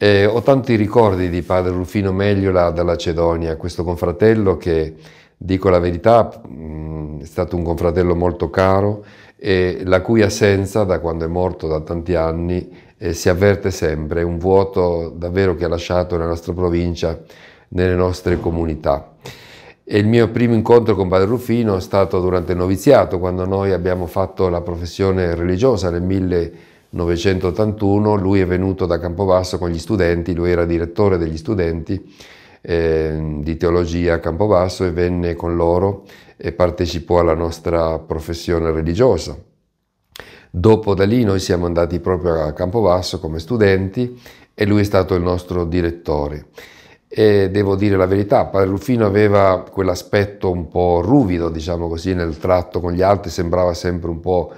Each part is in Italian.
Eh, ho tanti ricordi di padre Rufino Megliola dalla Cedonia, questo confratello che, dico la verità, mm, è stato un confratello molto caro e la cui assenza da quando è morto da tanti anni eh, si avverte sempre, un vuoto davvero che ha lasciato nella nostra provincia, nelle nostre comunità. E il mio primo incontro con padre Rufino è stato durante il noviziato, quando noi abbiamo fatto la professione religiosa nel 1900 1981, lui è venuto da Campobasso con gli studenti, lui era direttore degli studenti eh, di teologia a Campobasso e venne con loro e partecipò alla nostra professione religiosa. Dopo da lì noi siamo andati proprio a Campobasso come studenti e lui è stato il nostro direttore e devo dire la verità, padre Ruffino aveva quell'aspetto un po' ruvido, diciamo così, nel tratto con gli altri, sembrava sempre un po'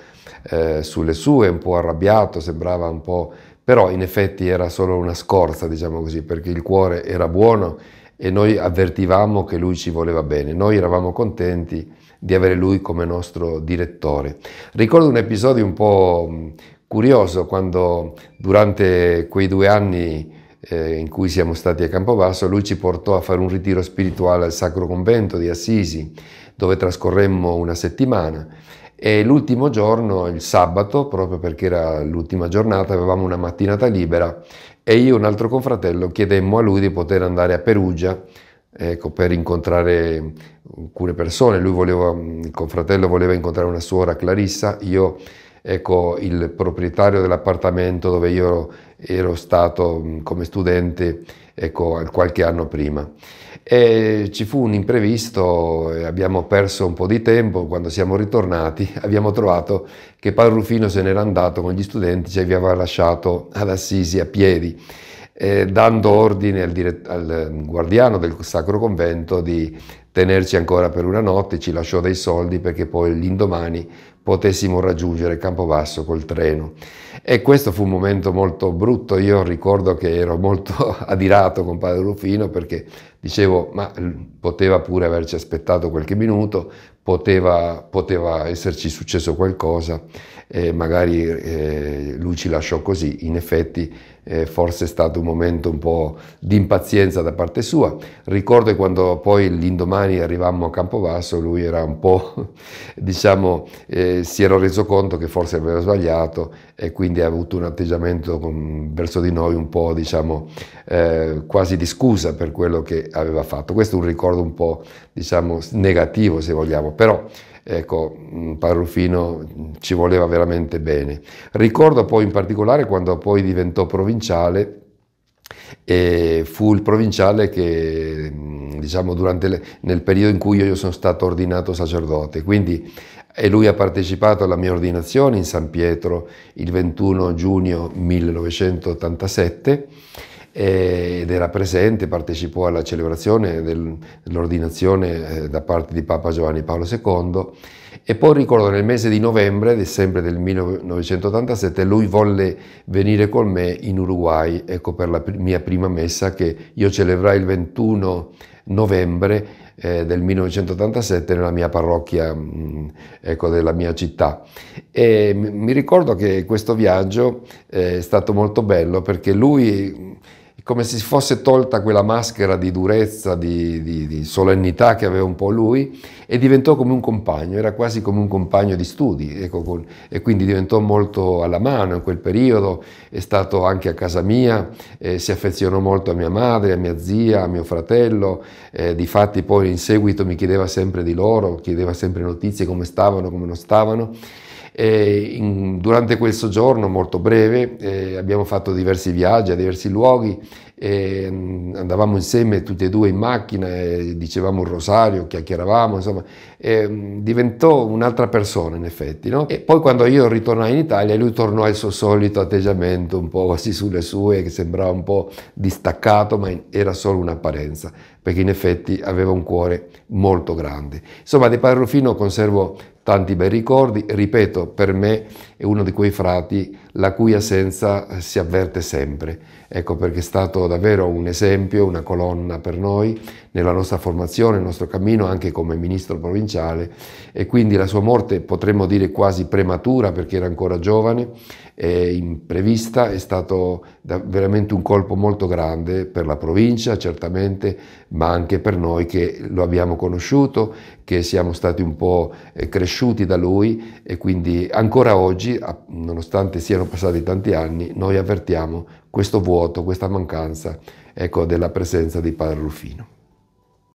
eh, sulle sue, un po' arrabbiato, sembrava un po'... però in effetti era solo una scorza, diciamo così, perché il cuore era buono e noi avvertivamo che lui ci voleva bene, noi eravamo contenti di avere lui come nostro direttore. Ricordo un episodio un po' curioso quando durante quei due anni eh, in cui siamo stati a Campobasso, lui ci portò a fare un ritiro spirituale al Sacro Convento di Assisi, dove trascorremmo una settimana. E l'ultimo giorno, il sabato, proprio perché era l'ultima giornata, avevamo una mattinata libera e io e un altro confratello chiedemmo a lui di poter andare a Perugia ecco, per incontrare alcune persone. Lui voleva, il confratello voleva incontrare una suora Clarissa, io Ecco, il proprietario dell'appartamento dove io ero stato mm, come studente ecco, qualche anno prima. E ci fu un imprevisto, abbiamo perso un po' di tempo, quando siamo ritornati abbiamo trovato che padre Rufino se n'era andato con gli studenti, ci aveva lasciato ad Assisi a piedi, eh, dando ordine al, al mm, guardiano del Sacro Convento di tenerci ancora per una notte, ci lasciò dei soldi perché poi l'indomani potessimo raggiungere Campobasso col treno. E questo fu un momento molto brutto, io ricordo che ero molto adirato con padre Rufino perché dicevo ma poteva pure averci aspettato qualche minuto, poteva, poteva esserci successo qualcosa, eh, magari eh, lui ci lasciò così, in effetti eh, forse è stato un momento un po' di impazienza da parte sua. Ricordo che quando poi l'indomani arrivammo a Campobasso lui era un po', diciamo, eh, si era reso conto che forse aveva sbagliato e quindi ha avuto un atteggiamento con, verso di noi un po', diciamo, eh, quasi di scusa per quello che aveva fatto. Questo è un ricordo un po', diciamo, negativo se vogliamo, però Ecco, mm, Parrufino mm, ci voleva veramente bene. Ricordo poi in particolare quando poi diventò provinciale e fu il provinciale che, mm, diciamo, le, nel periodo in cui io sono stato ordinato sacerdote, quindi e lui ha partecipato alla mia ordinazione in San Pietro il 21 giugno 1987 eh, ed era presente, partecipò alla celebrazione dell'ordinazione eh, da parte di Papa Giovanni Paolo II e poi ricordo nel mese di novembre, sempre del 1987, lui volle venire con me in Uruguay, ecco per la mia prima messa che io celebrai il 21 novembre eh, del 1987 nella mia parrocchia mm, ecco, della mia città. E mi ricordo che questo viaggio eh, è stato molto bello perché lui come se si fosse tolta quella maschera di durezza, di, di, di, solennità che aveva un po' lui e diventò come un compagno, era quasi come un compagno di studi ecco, con, e quindi diventò molto alla mano in quel periodo, è stato anche a casa mia, eh, si affezionò molto a mia madre, a mia zia, a mio fratello, eh, fatti poi in seguito mi chiedeva sempre di loro, chiedeva sempre notizie come stavano, come non stavano. In, durante quel soggiorno molto breve eh, abbiamo fatto diversi viaggi a diversi luoghi, eh, andavamo insieme tutti e due in macchina, eh, dicevamo un rosario, chiacchieravamo, insomma, mm, diventò un'altra persona in effetti. No? E poi quando io ritornai in Italia lui tornò al suo solito atteggiamento, un po' così sulle sue, che sembrava un po' distaccato, ma era solo un'apparenza perché in effetti aveva un cuore molto grande. Insomma, di Padre Rufino conservo tanti bei ricordi, ripeto, per me è uno di quei frati la cui assenza si avverte sempre. Ecco perché è stato davvero un esempio, una colonna per noi nella nostra formazione, nel nostro cammino anche come ministro provinciale e quindi la sua morte potremmo dire quasi prematura perché era ancora giovane eh, imprevista, è stato da, veramente un colpo molto grande per la provincia certamente, ma anche per noi che lo abbiamo conosciuto, che siamo stati un po' eh, cresciuti da lui e quindi ancora oggi, nonostante siano passati tanti anni, noi avvertiamo questo vuoto, questa mancanza ecco, della presenza di padre Rufino.